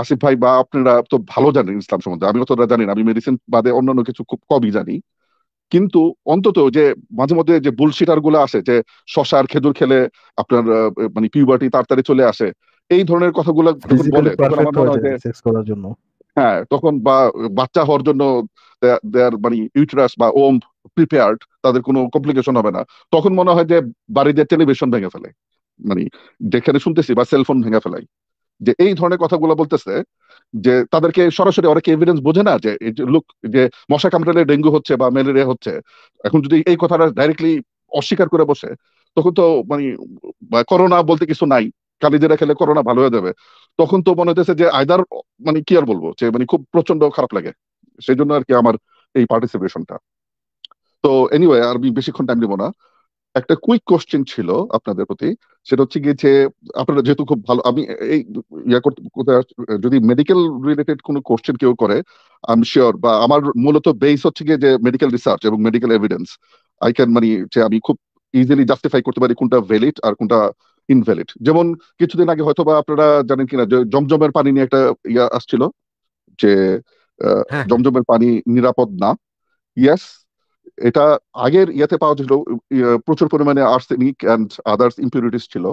আসিফ ভাই বা আপনারা তো ভালো জানেন ইসলাম সম্বন্ধে আমি অতটা জানি না আমি মেডিসিন বাদে অন্যান্য কিছু খুব কমই জানি কিন্তু অন্তত যে মাঝে মধ্যে যে বুলশিটার গুলো আসে যে শশা আর খেজুর খেলে আপনার মানে পিউবার্টি তাড়াতাড়ি চলে আসে এই ধরনের কথাগুলো বলে হ্যাঁ তখন বা বাচ্চা হওয়ার জন্য দেয়ার মানে ইউটারাস বা ওম প্রিপেয়ার্ড তাদের কোনো কমপ্লিকেশন হবে না তখন মনে হয় যে বাড়িতে টেলিভিশন ভেঙে ফেলে মানে যেখানে শুনতেছি বা সেলফোন ভেঙে ফেলাই যে এই ধরনের কথাগুলো বলতেছে যে তাদেরকে সরাসরি অনেকে এভিডেন্স বোঝে না যে লোক যে মশা কামড়ালে ডেঙ্গু হচ্ছে বা ম্যালেরিয়া হচ্ছে এখন যদি এই কথাটা ডাইরেক্টলি অস্বীকার করে বসে তখন তো মানে করোনা বলতে কিছু নাই কালিজেরা খেলে করোনা ভালো হয়ে যাবে তখন তো মনে হতেছে যে আয়দার মানে কি আর বলবো যে মানে খুব প্রচন্ড খারাপ লাগে সেই জন্য আর কি আমার এই পার্টিসিপেশনটা তো এনিওয়ে আর বেশিক্ষণ টাইম দিব না একটা কুইক কোশ্চেন ছিল আপনাদের প্রতি সেটা হচ্ছে গিয়ে যে আপনারা যেহেতু খুব ভালো আমি এই ইয়া করতে যদি মেডিকেল রিলেটেড কোনো কোশ্চেন কেউ করে আই এম শিওর বা আমার মূলত বেস হচ্ছে গিয়ে যে মেডিকেল রিসার্চ এবং মেডিকেল এভিডেন্স আই ক্যান মানে যে আমি খুব ইজিলি জাস্টিফাই করতে পারি কোনটা ভ্যালিড আর কোনটা ইনভ্যালিড যেমন কিছুদিন আগে হয়তো বা আপনারা জানেন কিনা যে জমজমের পানি নিয়ে একটা ইয়া আসছিল যে হ্যাঁ। জমজমের পানি নিরাপদ না ইয়াস এটা আগের ইয়েতে পাওয়া ছিল প্রচুর পরিমাণে আর্সেনিক অ্যান্ড আদার্স ইম্পিউরিটিস ছিল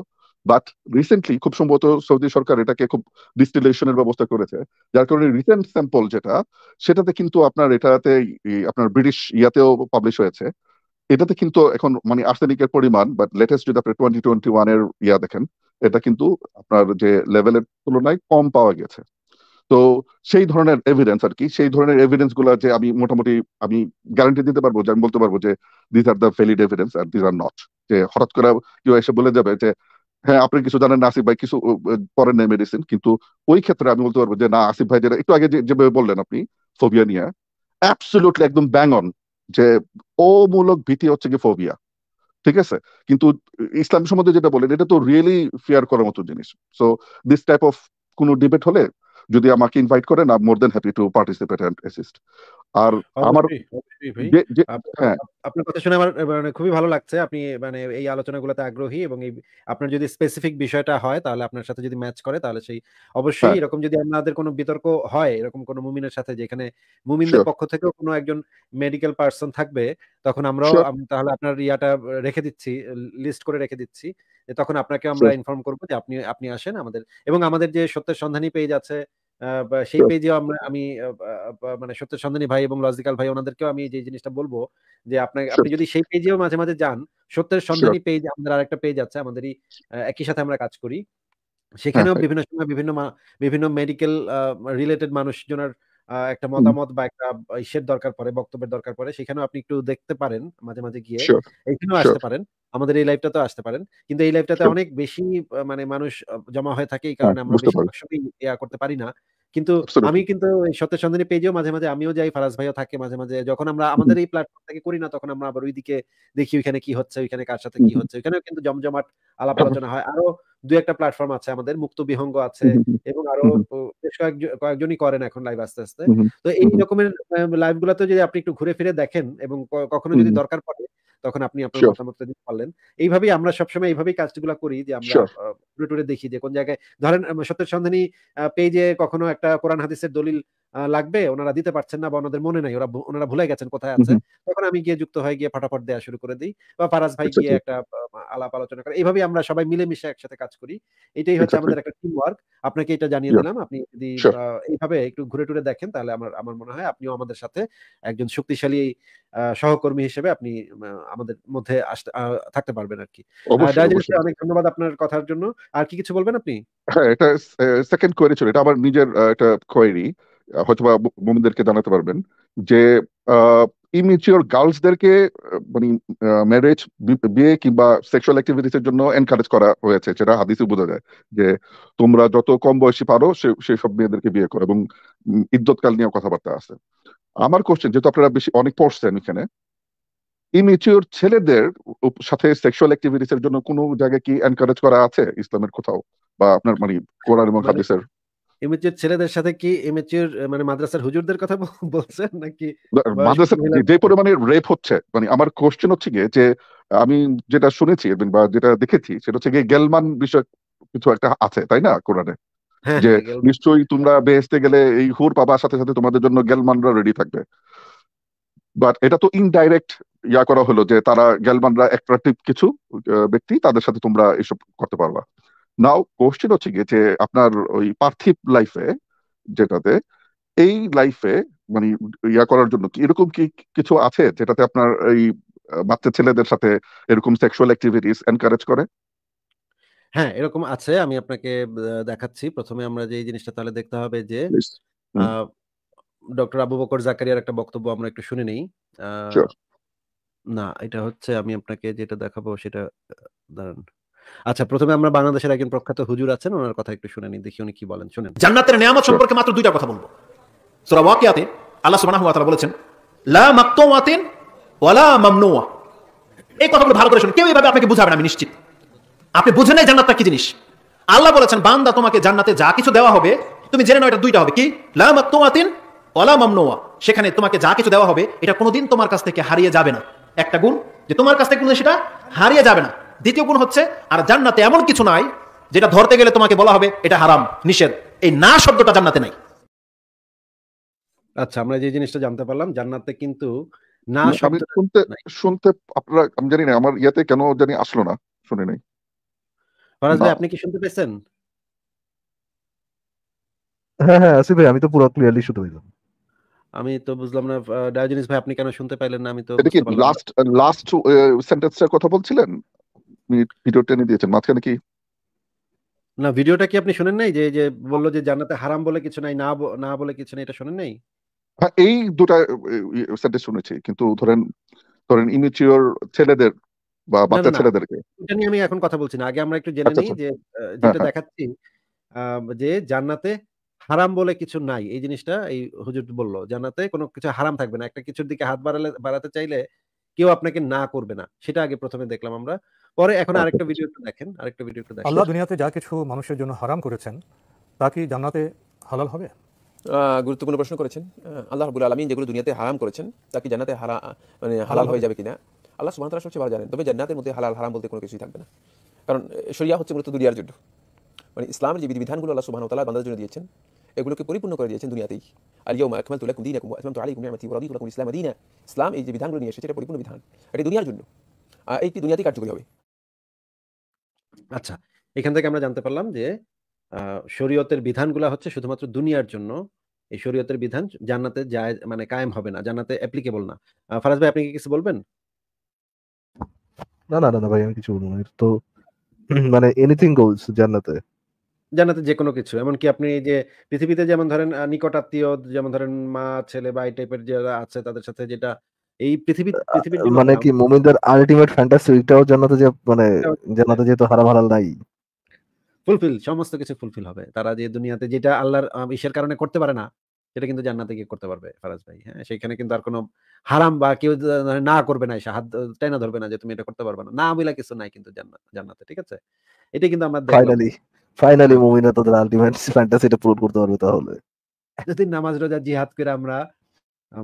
বাট রিসেন্টলি খুব সম্ভবত সৌদি সরকার এটাকে খুব ডিস্টিলেশনের ব্যবস্থা করেছে যার কারণে রিসেন্ট স্যাম্পল যেটা সেটাতে কিন্তু আপনার এটাতে আপনার ব্রিটিশ ইয়াতেও পাবলিশ হয়েছে এটাতে কিন্তু এখন মানে আর্সেনিকের পরিমাণ বাট লেটেস্ট যদি আপনি টোয়েন্টি টোয়েন্টি ওয়ান এর ইয়া দেখেন এটা কিন্তু আপনার যে লেভেলের তুলনায় কম পাওয়া গেছে তো সেই ধরনের এভিডেন্স আর কি সেই ধরনের এভিডেন্স গুলো যে আমি মোটামুটি আমি গ্যারান্টি দিতে পারবো যে আমি বলতে পারবো যে this are the valid evidence আর দিস আর নট যে হঠাৎ করে কেউ এসে বলে যাবে যে হ্যাঁ আপনি কিছু জানেন না আসিফ ভাই কিছু পরেন না মেডিসিন কিন্তু ওই ক্ষেত্রে আমি বলতে পারবো যে না আসিফ ভাই যেটা একটু আগে যেভাবে বললেন আপনি ফোবিয়া নিয়ে অ্যাবসলুটলি একদম ব্যাং অন যে অমূলক ভীতি হচ্ছে কি ফোবিয়া ঠিক আছে কিন্তু ইসলাম সম্বন্ধে যেটা বলেন এটা তো রিয়েলি ফেয়ার করার মতো জিনিস সো দিস টাইপ অফ কোনো ডিবেট হলে যদি আমাকে ইনভাইট করেন I more than happy to participate and assist আর আমার হ্যাঁ। আপনার কথা শুনে আমার মানে খুবই ভালো লাগছে আপনি মানে এই আলোচনাগুলোতে আগ্রহী এবং এই আপনার যদি স্পেসিফিক বিষয়টা হয় তাহলে আপনার সাথে যদি ম্যাচ করে তাহলে সেই অবশ্যই হ্যাঁ। এরকম যদি আপনাদের কোনো বিতর্ক হয় এরকম কোনো মুমিনের সাথে যেখানে মুমিনদের পক্ষ থেকে কোনো একজন মেডিকেল পারসন থাকবে তখন আমরাও তাহলে আপনার ইয়াটা রেখে দিচ্ছি লিস্ট করে রেখে দিচ্ছি তখন আপনাকে আমরা ইনফর্ম করবো যে আপনি আপনি আসেন আমাদের এবং আমাদের যে সত্যের সন্ধানী পেয়ে যাচ্ছে সেই পেজে আমরা আমি মানে সত্য সন্ধানী ভাই এবং লজিক্যাল ভাই ওনাদেরকেও আমি যে জিনিসটা বলবো যে আপনাকে আপনি যদি সেই পেজেও মাঝে মাঝে যান সত্যের সন্ধানী পেজ আমাদের আরেকটা পেজ আছে আমাদেরই একই সাথে আমরা কাজ করি হ্যাঁ, সেখানেও হ্যাঁ। বিভিন্ন সময় বিভিন্ন বিভিন্ন মেডিকেল রিলেটেড মানুষজনের একটা মতামত বা একটা ইসের দরকার পরে বক্তব্যের দরকার পরে সেখানেও আপনি একটু দেখতে পারেন মাঝে মাঝে গিয়ে এখানেও আসতে পারেন আমাদের এই লাইভটাতে আসতে পারেন কিন্তু এই লাইভটাতে অনেক বেশি মানে মানুষ জমা হয়ে থাকে এই কারণে হ্যাঁ, আমরা বেশি ইয়া করতে পারি না কিন্তু আমি কিন্তু সত্য সন্ধানী পেজেও মাঝে মাঝে আমিও যাই ফারাজ ভাইও থাকে মাঝে মাঝে যখন আমরা আমাদের এই প্ল্যাটফর্ম থেকে করি না তখন আমরা আবার ওইদিকে দেখি ওইখানে কি হচ্ছে ওইখানে কার সাথে কি হচ্ছে ওইখানেও কিন্তু জমজমাট আলাপ আলোচনা হয় আরো দু একটা প্ল্যাটফর্ম আছে আমাদের মুক্ত বিহঙ্গ আছে এবং আরো বেশ কয়েকজনই করেন এখন লাইভ আস্তে আস্তে তো এই রকমের লাইভ গুলাতে যদি আপনি একটু ঘুরে ফিরে দেখেন এবং কখনো যদি দরকার পড়ে তখন আপনি আপনার মতামতটা দিতে পারলেন এইভাবেই আমরা সবসময় এইভাবেই কাজগুলো করি যে আমরা টুরে টুরে দেখি যে কোন জায়গায় ধরেন সত্যের সন্ধানী পেজে কখনো একটা কোরআন হাদিসের দলিল লাগবে ওনারা দিতে পারছেন না বা ওনাদের মনে নাই ওরা ওনারা ভুলে গেছেন কোথায় আছে তখন আমি গিয়ে যুক্ত হয়ে গিয়ে ফটাফট দেওয়া শুরু করে দিই বা ফারাজ ভাই আচ্ছা, গিয়ে আচ্ছা। একটা আলাপ আলোচনা করে এইভাবে আমরা সবাই মিলেমিশে একসাথে কাজ করি এটাই হচ্ছে আমাদের একটা টিম ওয়ার্ক আপনাকে এটা জানিয়ে দিলাম আপনি যদি এইভাবে একটু ঘুরে টুরে দেখেন তাহলে আমার আমার মনে হয় আপনিও আমাদের সাথে একজন শক্তিশালী সহকর্মী হিসেবে আপনি আমাদের মধ্যে আসতে থাকতে পারবেন আর কি অনেক ধন্যবাদ আপনার কথার জন্য আর কি কিছু বলবেন আপনি হ্যাঁ এটা সেকেন্ড কোয়েরি ছিল এটা আমার নিজের একটা কোয়েরি হয়তো বা মোমেনদেরকে জানাতে পারবেন যে ইমিচিওর গার্লসদেরকে মানে ম্যারেজ বিয়ে কিংবা সেক্সুয়াল অ্যাক্টিভিটিস এর জন্য এনকারেজ করা হয়েছে সেটা হাদিসে বোঝা যায় যে তোমরা যত কম বয়সী পারো সেই সব মেয়েদেরকে বিয়ে করো এবং ইদ্যৎকাল নিয়েও কথাবার্তা আছে আমার কোশ্চেন যেহেতু আপনারা বেশি অনেক পড়ছেন এখানে ইমিচিওর ছেলেদের সাথে সেক্সুয়াল অ্যাক্টিভিটিস এর জন্য কোনো জায়গায় কি এনকারেজ করা আছে ইসলামের কোথাও বা আপনার মানে কোরআন এবং মানে হাদিসের ইমেচিউর ছেলেদের সাথে কি ইমেচিউর মানে মাদ্রাসার হুজুরদের কথা বলছেন নাকি মাদ্রাসা যে পরিমাণে রেপ হচ্ছে মানে আমার কোশ্চেন হচ্ছে গিয়ে যে আমি যেটা শুনেছি বা যেটা দেখেছি সেটা হচ্ছে গেলমান বিষয় কিছু একটা আছে তাই না কোরআনে হ্যাঁ, যে হ্যাঁ, নিশ্চয়ই তোমরা বেহেস্তে গেলে এই হুর পাবার সাথে সাথে তোমাদের জন্য গেলমানরা রেডি থাকবে বাট এটা তো ইনডাইরেক্ট ইয়া করা হলো যে তারা গেলমানরা অ্যাট্রাকটিভ কিছু ব্যক্তি তাদের সাথে তোমরা এসব করতে পারবা নাও কোশ্চেন হচ্ছে গিয়ে যে আপনার ওই পার্থিব লাইফে যেটাতে এই লাইফে মানে ইয়া করার জন্য কি এরকম কি কিছু আছে যেটাতে আপনার এই বাচ্চা ছেলেদের সাথে এরকম সেক্সুয়াল অ্যাক্টিভিটিস এনকারেজ করে হ্যাঁ এরকম আছে আমি আপনাকে দেখাচ্ছি প্রথমে আমরা যে জিনিসটা তাহলে দেখতে হবে যে ডক্টর আবু বকর জাকারিয়ার একটা বক্তব্য আমরা একটু শুনে নেই না এটা হচ্ছে আমি আপনাকে যেটা দেখাবো সেটা দাঁড়ান আচ্ছা প্রথমে আমরা বাংলাদেশের একজন প্রখ্যাত হুজুর আছেন ওনার কথা একটু শুনে নিই দেখি উনি কি বলেন শুনেন জান্নাতের নিয়ামত সম্পর্কে মাত্র দুইটা কথা বলবো সূরা ওয়াকিয়াতে আল্লাহ সুবহানাহু ওয়া তাআলা বলেছেন লা মাকতুমাতিন লা মামনুয়া এই কথাগুলো ভালো করে শুনুন কেউ এইভাবে আপনাকে বুঝাবে না আমি নিশ্চিত আপনি বুঝেন নাই জান্নাতটা কি জিনিস আল্লাহ বলেছেন বান্দা তোমাকে জান্নাতে যা কিছু দেওয়া হবে তুমি জেনে নাও এটা দুইটা হবে কি লা মাকতুমাতিন লা মামনুয়া সেখানে তোমাকে যা কিছু দেওয়া হবে এটা কোনোদিন তোমার কাছ থেকে হারিয়ে যাবে না একটা গুণ যে তোমার কাছ থেকে কোনোদিন সেটা হারিয়ে যাবে না দ্বিতীয় গুণ হচ্ছে আর জান্নাতে এমন কিছু নাই যেটা ধরতে গেলে তোমাকে বলা হবে এটা হারাম নিষেধ এই না শব্দটা জান্নাতে নাই আচ্ছা আমরা যে জিনিসটা জানতে পারলাম জান্নাতে কিন্তু না শুনতে শুনতে আপনারা আমি জানি না আমার ইয়াতে কেন জানি আসলো না শুনে নাই ফরাজ ভাই আপনি কি শুনতে পেয়েছেন হ্যাঁ হ্যাঁ আসি ভাই আমি তো পুরো ক্লিয়ারলি শুনতে পাইলাম আমি তো বুঝলাম না ডায়োজেনিস ভাই আপনি কেন শুনতে পাইলেন না আমি তো লাস্ট লাস্ট সেন্টেন্সটার কথা বলছিলেন মিনিট ভিডিও টেনে দিয়েছেন মাঝখানে কি না ভিডিওটা কি আপনি শুনেন নাই যে যে বলল যে জান্নাতে হারাম বলে কিছু নাই না না বলে কিছু নাই এটা শুনেন নাই হ্যাঁ এই দুটা ইয়ে সেন্টেন্স শুনেছি কিন্তু ধরেন ধরেন ইমিচিওর ছেলেদের বা বাচ্চা ছেলেদেরকে এটা নিয়ে আমি এখন কথা বলছি না আগে আমরা একটু জেনে আচ্ছা, নিই আচ্ছা। যে হ্যাঁ, যেটা হ্যাঁ। দেখাচ্ছি যে জান্নাতে হারাম বলে কিছু নাই এই জিনিসটা এই হুজুর বলল জান্নাতে কোনো কিছু হারাম থাকবে না একটা কিছুর দিকে হাত বাড়ালে বাড়াতে চাইলে কেউ আপনাকে না করবে না সেটা আগে প্রথমে দেখলাম আমরা পরে এখন আরেকটা ভিডিও একটু দেখেন আরেকটা ভিডিও একটু দেখেন আল্লাহ দুনিয়াতে যা কিছু মানুষের জন্য হারাম করেছেন তা কি জান্নাতে হালাল হবে গুরুত্বপূর্ণ প্রশ্ন করেছেন আল্লাহ রাব্বুল আলামিন যেগুলো দুনিয়াতে হারাম করেছেন তা কি জান্নাতে হারা মানে হালাল হয়ে যাবে কিনা আল্লাহ সুবহান তাআলা সবচেয়ে ভালো জানেন তবে জান্নাতের মধ্যে হালাল হারাম বলতে কোনো কিছুই থাকবে না কারণ শরিয়া হচ্ছে মূলত দুনিয়ার জন্য মানে ইসলামের যে বিধিবিধানগুলো আল্লাহ সুবহান তাআলা বান্দাদের জন্য দিয়েছেন এগুলোকে পরিপূর্ণ করে দিয়েছেন দুনিয়াতেই আর ইয়াউমা আকমালতু লাকুম দীনাকুম ওয়া আতমামতু আলাইকুম নি'মাতি ওয়া রাদিতু লাকুম ইসলাম দীনা ইসলাম এই যে বিধানগুলো নিয়ে এসেছে এটা পরিপূর্ণ বিধান এটা দুনিয়ার জন্য এই কি দুনিয়াতেই কার্যকরী হবে আচ্ছা এখান থেকে আমরা জানতে পারলাম যে শরীয়তের বিধানগুলো হচ্ছে শুধুমাত্র দুনিয়ার জন্য এই শরীয়তের বিধান জান্নাতে যায় মানে কায়েম হবে না জান্নাতে অ্যাপ্লিকেবল না ফারাজ ভাই আপনি কি কিছু বলবেন না না না ভাই আমি কিছু বলবো না তো মানে এনিথিং গোলস জান্নাতে জান্নাতে যে কোনো কিছু এমনকি আপনি যে পৃথিবীতে যেমন ধরেন নিকট আত্মীয় যেমন ধরেন মা ছেলে বা এই টাইপের যারা আছে তাদের সাথে যেটা এই পৃথিবী পৃথিবীর মানে কি মুমিনদের আলটিমেট ফ্যান্টাসি এটাও যে মানে হারাম হালাল নাই ফুলফিল সমস্ত কিছু ফুলফিল হবে তারা যে দুনিয়াতে যেটা আল্লাহর কারণে করতে পারে না সেটা কিন্তু জান্নাতে গিয়ে করতে পারবে ফারাজ ভাই হ্যাঁ সেখানে কিন্তু আর কোনো হারাম বা কেউ মানে না করবে না হাত টাইনা ধরবে না যে তুমি এটা করতে পারবে না না বলে কিছু নাই কিন্তু জান্নাতে ঠিক আছে এটা কিন্তু আমরা ফাইনালি ফাইনালি তাদের আলটিমেট ফ্যান্টাসিটা পূরণ করতে পারবে তাহলে নামাজ রোজা জিহাদ করে আমরা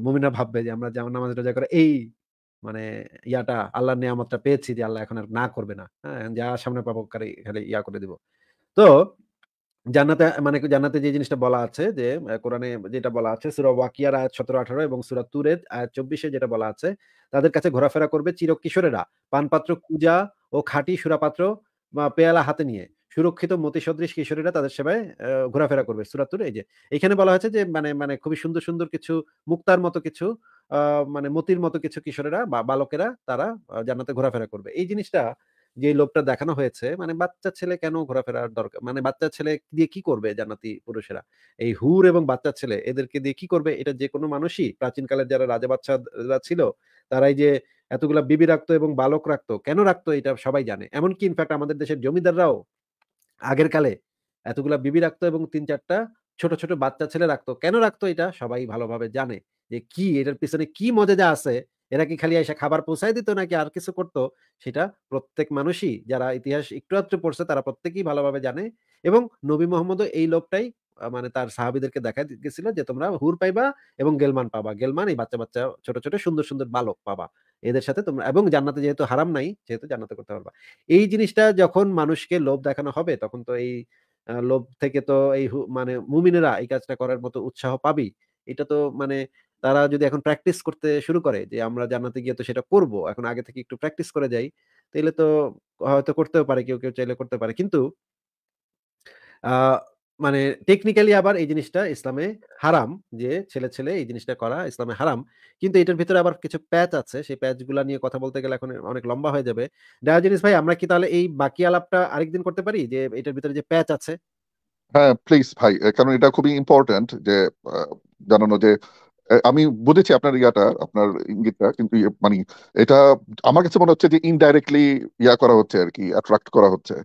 মমিনা ভাববে যে আমরা যেমন নামাজ রোজা করে এই মানে ইয়াটা আল্লাহর নিয়ামতটা পেয়েছি যে আল্লাহ এখন আর না করবে না হ্যাঁ যা সামনে পাবো খালি ইয়া করে দিব তো জান্নাতে মানে জান্নাতে যে জিনিসটা বলা আছে যে কোরআনে যেটা বলা আছে সুরা ওয়াকিয়ার আয়াত সতেরো আঠারো এবং সুরা তুরেদ আয়াত চব্বিশে যেটা বলা আছে তাদের কাছে ঘোরাফেরা করবে চিরকিশোরেরা পানপাত্র কুজা ও খাঁটি সুরাপাত্র বা পেয়ালা হাতে নিয়ে সুরক্ষিত মতি সদৃশ কিশোরীরা তাদের সেবায় ঘোরাফেরা করবে সুরাতুর এই যে এখানে বলা হয়েছে যে মানে মানে খুবই সুন্দর সুন্দর কিছু মুক্তার মতো কিছু মানে মতির মতো কিছু কিশোরেরা বা বালকেরা তারা জান্নাতে ঘোরাফেরা করবে এই জিনিসটা যে লোকটা দেখানো হয়েছে মানে বাচ্চা ছেলে কেন ঘোরাফেরার দরকার মানে বাচ্চা ছেলে দিয়ে কি করবে জান্নাতি পুরুষেরা এই হুর এবং বাচ্চা ছেলে এদেরকে দিয়ে কি করবে এটা যে কোনো মানুষই প্রাচীনকালের যারা রাজা বাচ্চারা ছিল তারাই যে এতগুলা বিবি রাখতো এবং বালক রাখতো কেন রাখতো এটা সবাই জানে এমনকি ইনফ্যাক্ট আমাদের দেশের জমিদাররাও আগের কালে এতগুলা বিবি রাখতো এবং তিন চারটা ছোট ছোট বাচ্চা ছেলে রাখতো কেন রাখতো এটা সবাই ভালোভাবে জানে যে কি এটার পিছনে কি মজেদা আছে এরা কি খালি এসে খাবার পৌঁছায় দিত নাকি আর কিছু করতো সেটা প্রত্যেক মানুষই যারা ইতিহাস একটু আধটু পড়ছে তারা প্রত্যেকেই ভালোভাবে জানে এবং নবী মোহাম্মদও এই লোভটাই মানে তার সাহাবিদেরকে দেখা গেছিল যে তোমরা হুর পাইবা এবং গেলমান পাবা গেলমান এই বাচ্চা বাচ্চা ছোট ছোট সুন্দর সুন্দর বালক পাবা এদের সাথে তোমরা এবং জান্নাতে যেহেতু হারাম নাই যেহেতু জান্নাতে করতে পারবা এই জিনিসটা যখন মানুষকে লোভ দেখানো হবে তখন তো এই লোভ থেকে তো এই মানে মুমিনেরা এই কাজটা করার মতো উৎসাহ পাবি এটা তো মানে তারা যদি এখন প্র্যাকটিস করতে শুরু করে যে আমরা জান্নাতে গিয়ে তো সেটা করব এখন আগে থেকে একটু প্র্যাকটিস করে যাই তাহলে তো হয়তো করতেও পারে কেউ কেউ চাইলে করতে পারে কিন্তু মানে টেকনিক্যালি আবার এই জিনিসটা ইসলামে হ্যাঁ। হারাম যে ছেলে ছেলে এই জিনিসটা করা ইসলামে হারাম কিন্তু এটার ভিতরে আবার কিছু প্যাচ আছে সেই প্যাচ গুলা নিয়ে কথা বলতে গেলে এখন অনেক লম্বা হয়ে যাবে ডায়োজেনিস ভাই আমরা কি তাহলে এই বাকি আলাপটা আরেকদিন করতে পারি যে এটার ভিতরে যে প্যাচ আছে হ্যাঁ প্লিজ ভাই কারণ এটা খুবই ইম্পর্টেন্ট যে জানানো যে আমি বুঝেছি আপনার ইয়াটা আপনার ইঙ্গিতটা কিন্তু ইয়ে মানে এটা আমার কাছে মনে হচ্ছে যে ইনডাইরেক্টলি ইয়া করা হচ্ছে আর কি অ্যাট্রাক্ট করা হচ্ছে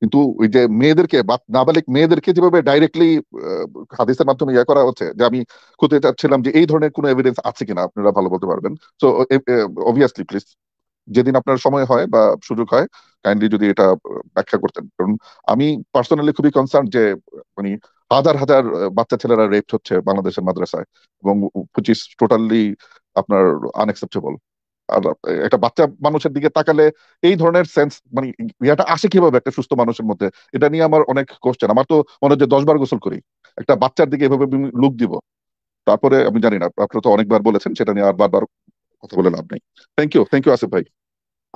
কিন্তু ওই যে মেয়েদেরকে নাবালিক মেয়েদেরকে যেভাবে ডাইরেক্টলি হাদিসের মাধ্যমে ইয়ে করা হচ্ছে যে আমি খুঁজতে চাচ্ছিলাম যে এই ধরনের কোনো এভিডেন্স আছে কিনা আপনারা ভালো বলতে পারবেন তো অবভিয়াসলি প্লিজ যেদিন আপনার সময় হয় বা সুযোগ হয় কাইন্ডলি যদি এটা ব্যাখ্যা করতেন কারণ আমি পার্সোনালি খুবই কনসার্ন যে মানে হাজার হাজার বাচ্চা ছেলেরা রেপ হচ্ছে বাংলাদেশের মাদ্রাসায় এবং হুইচ টোটালি আপনার আনএক্সেপ্টেবল আর একটা বাচ্চা মানুষের দিকে তাকালে এই ধরনের সেন্স মানে ইয়াটা আসে কিভাবে একটা সুস্থ মানুষের মধ্যে এটা নিয়ে আমার অনেক কোশ্চেন আমার তো মনে হচ্ছে দশ বার গোসল করি একটা বাচ্চার দিকে এভাবে লুক দিব তারপরে আমি জানি না আপনারা তো অনেকবার বলেছেন সেটা নিয়ে আর বারবার কথা বলে লাভ নেই thank you thank you Asif ভাই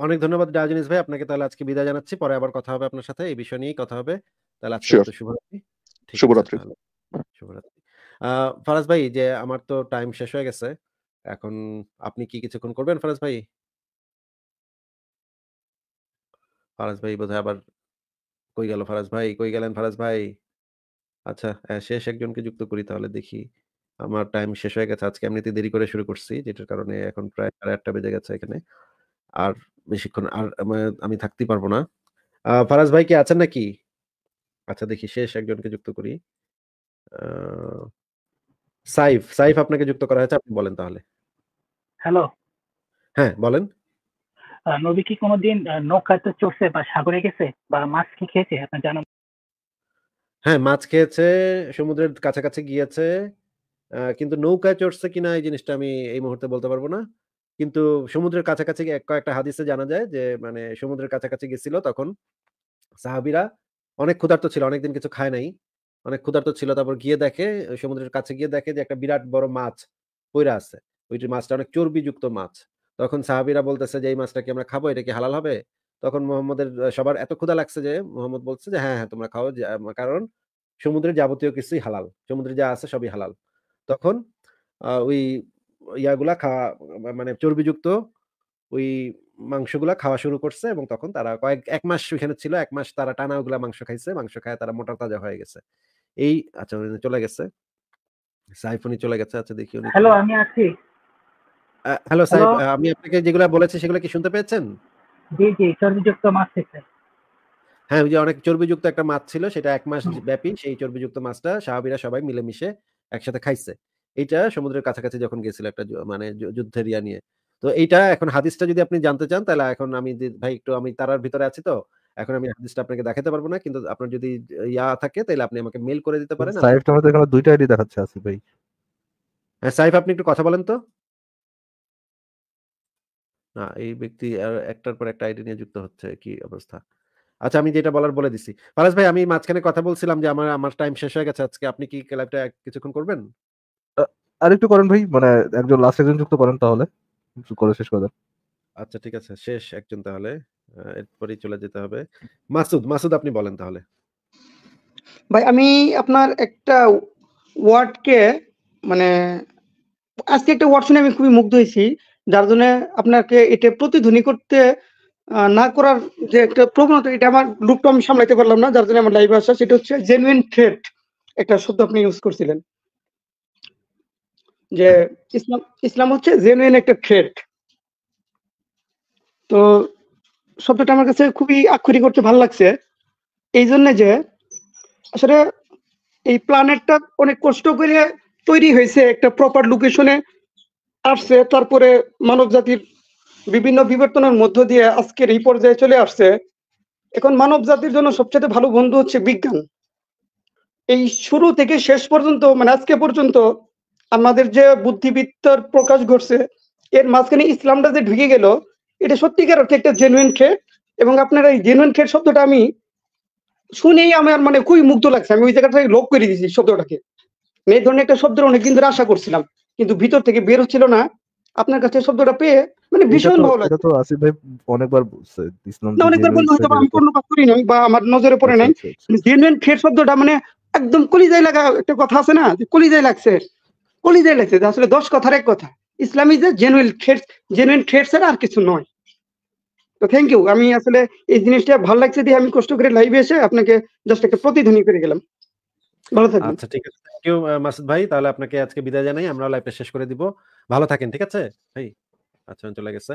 অনেক ধন্যবাদ ডায়াজনিস ভাই আপনাকে তাহলে আজকে বিদায় জানাচ্ছি পরে আবার কথা হবে আপনার সাথে এই বিষয় নিয়েই কথা হবে তাহলে আজকে শুভরাত্রি শুভরাত্রি শুভরাত্রি ফারাজ ভাই যে আমার তো টাইম শেষ হয়ে গেছে এখন আপনি কি কিছুক্ষণ করবেন ফারাজ ভাই? ফারাজ ভাই বোধহয় আবার কই গেল ফারাজ ভাই? কই গেলেন ফারাজ ভাই? আচ্ছা আ শেষ একজনকে যুক্ত করি তাহলে দেখি। আমার টাইম শেষ হয়ে গেছে। আজকে এমনিতে দেরি করে শুরু করছি যেটার কারণে এখন প্রায় সাড়ে আটটা বেজে গেছে এখানে। আর বেশিক্ষণ আর আমি থাকতেই পারবো না। ফারাজ ভাই কি আছেন নাকি? আচ্ছা দেখি শেষ একজনকে যুক্ত করি। সাইফ, সাইফ আপনাকে যুক্ত করা হয়েছে আপনি বলেন তাহলে। হ্যালো হ্যাঁ বলেন নবী কি কোনোদিন নৌকাতে চড়ছে বা সাগরে গেছে বা মাছ কি খেয়েছে আপনার জানা হ্যাঁ মাছ খেয়েছে সমুদ্রের কাছাকাছি গিয়েছে কিন্তু নৌকায় চড়ছে কিনা এই জিনিসটা আমি এই মুহূর্তে বলতে পারবো না কিন্তু সমুদ্রের কাছাকাছি কয়েকটা হাদিসে জানা যায় যে মানে সমুদ্রের কাছাকাছি গেছিল তখন সাহাবিরা অনেক ক্ষুধার্ত ছিল অনেকদিন কিছু খায় নাই অনেক ক্ষুধার্ত ছিল তারপর গিয়ে দেখে সমুদ্রের কাছে গিয়ে দেখে যে একটা বিরাট বড় মাছ পইরা আছে ওইটি মাছটা অনেক চর্বিযুক্ত মাছ তখন সাহাবিরা বলতেছে যে এই মাছটা কি আমরা খাবো এটা কি হালাল হবে তখন মোহাম্মদের সবার এত ক্ষুধা লাগছে যে মোহাম্মদ বলছে যে হ্যাঁ হ্যাঁ তোমরা খাও কারণ সমুদ্রে যাবতীয় কিছুই হালাল সমুদ্রে যা আছে সবই হালাল তখন ওই ইয়াগুলা খাওয়া মানে চর্বিযুক্ত ওই মাংসগুলা খাওয়া শুরু করছে এবং তখন তারা কয়েক এক মাস ওইখানে ছিল এক মাস তারা টানা ওগুলা মাংস খাইছে মাংস খায় তারা মোটা তাজা হয়ে গেছে এই আচ্ছা চলে গেছে সাইফনি চলে গেছে আচ্ছা দেখি হ্যালো আমি আছি হ্যালো সাহেব আমি আপনাকে যেগুলো বলেছি সেগুলো কি শুনতে পেয়েছেন জি জি চর্বিযুক্ত মাছ ছিল হ্যাঁ ওই যে অনেক চর্বিযুক্ত একটা মাছ ছিল সেটা এক মাস ব্যাপী সেই চর্বিযুক্ত মাছটা সাহাবিরা সবাই মিলেমিশে একসাথে খাইছে এটা সমুদ্রের কাছাকাছি যখন গেছিল একটা মানে যুদ্ধের ইয়া নিয়ে তো এইটা এখন হাদিসটা যদি আপনি জানতে চান তাহলে এখন আমি ভাই একটু আমি তারার ভিতরে আছি তো এখন আমি হাদিসটা আপনাকে দেখাতে পারবো না কিন্তু আপনার যদি ইয়া থাকে তাহলে আপনি আমাকে মেল করে দিতে পারেন সাইফ তোমাদের এখানে দুইটা আইডি দেখাচ্ছে আছে ভাই হ্যাঁ সাইফ আপনি একটু কথা বলেন তো না এই ব্যক্তি একটার পর একটা আইডি নিয়ে যুক্ত হচ্ছে কি অবস্থা আচ্ছা আমি যেটা বলার বলে দিছি ফারাজ ভাই আমি মাঝখানে কথা বলছিলাম যে আমার আমার টাইম শেষ হয়ে গেছে আজকে আপনি কি লাইভটা কিছুক্ষণ করবেন আর একটু করেন ভাই মানে একজন লাস্ট একজন যুক্ত করেন তাহলে করে শেষ করে আচ্ছা ঠিক আছে শেষ একজন তাহলে এরপরই চলে যেতে হবে মাসুদ মাসুদ আপনি বলেন তাহলে ভাই আমি আপনার একটা ওয়ার্ডকে মানে আজকে একটা ওয়ার্ড শুনে আমি খুবই মুগ্ধ হয়েছি যার জন্য আপনাকে এটা প্রতিধ্বনি করতে না করার যে একটা প্রবণতা এটা আমার লুপটা আমি সামলাইতে পারলাম না যার জন্য আমার লাইভ আসা সেটা হচ্ছে জেনুইন থ্রেট একটা শব্দ আপনি ইউজ করছিলেন যে ইসলাম ইসলাম হচ্ছে জেনুইন একটা থ্রেট তো শব্দটা আমার কাছে খুবই আক্ষরিক করতে ভালো লাগছে এই জন্য যে আসলে এই প্ল্যানেটটা অনেক কষ্ট করে তৈরি হয়েছে একটা প্রপার লোকেশনে আসছে তারপরে মানব জাতির বিভিন্ন বিবর্তনের মধ্য দিয়ে আজকের এই পর্যায়ে চলে আসছে এখন মানব জাতির জন্য সবচেয়ে ভালো বন্ধু হচ্ছে বিজ্ঞান এই শুরু থেকে শেষ পর্যন্ত মানে আজকে পর্যন্ত আমাদের যে বুদ্ধিবিদ্যার প্রকাশ ঘটছে এর মাঝখানে ইসলামটা যে ঢুকে গেল এটা সত্যিকার অর্থে একটা জেনুইন খেট এবং আপনারা এই জেনুইন খেট শব্দটা আমি শুনেই আমার মানে খুবই মুগ্ধ লাগছে আমি ওই জায়গাটা লোক করে দিয়েছি শব্দটাকে এই ধরনের একটা শব্দের অনেকদিন ধরে আশা করছিলাম কিন্তু ভিতর থেকে বের হচ্ছিল না আপনার কাছে শব্দটা পেয়ে মানে ভীষণ ভালো লাগে তো আসিফ ভাই অনেকবার বলছে ইসলাম অনেকবার বললাম হয়তো আমি কোনো কাজ করি নাই বা আমার নজরে পড়ে নাই জেনুইন আচ্ছা, আচ্ছা, আচ্ছা। ফের শব্দটা মানে একদম কলিজায় লাগা একটা কথা আছে না যে কলিজায় লাগছে কলিজায় লাগছে আসলে দশ কথার এক কথা Islam is a genuine threats genuine threats এর আর কিছু নয় তো থ্যাংক ইউ আমি আসলে এই জিনিসটা ভালো লাগছে দিয়ে আমি কষ্ট করে লাইভে এসে আপনাকে জাস্ট একটা প্রতিধ্বনি করে গেলাম ভালো থাকবেন আচ্ছা ঠিক আছে থ্যাংক ইউ মাসুদ ভাই তাহলে আপনাকে আজকে বিদায় জানাই আমরা লাইভটা শেষ করে দিব ভালো থাকেন ঠিক আছে ভাই আচ্ছা চলে গেছে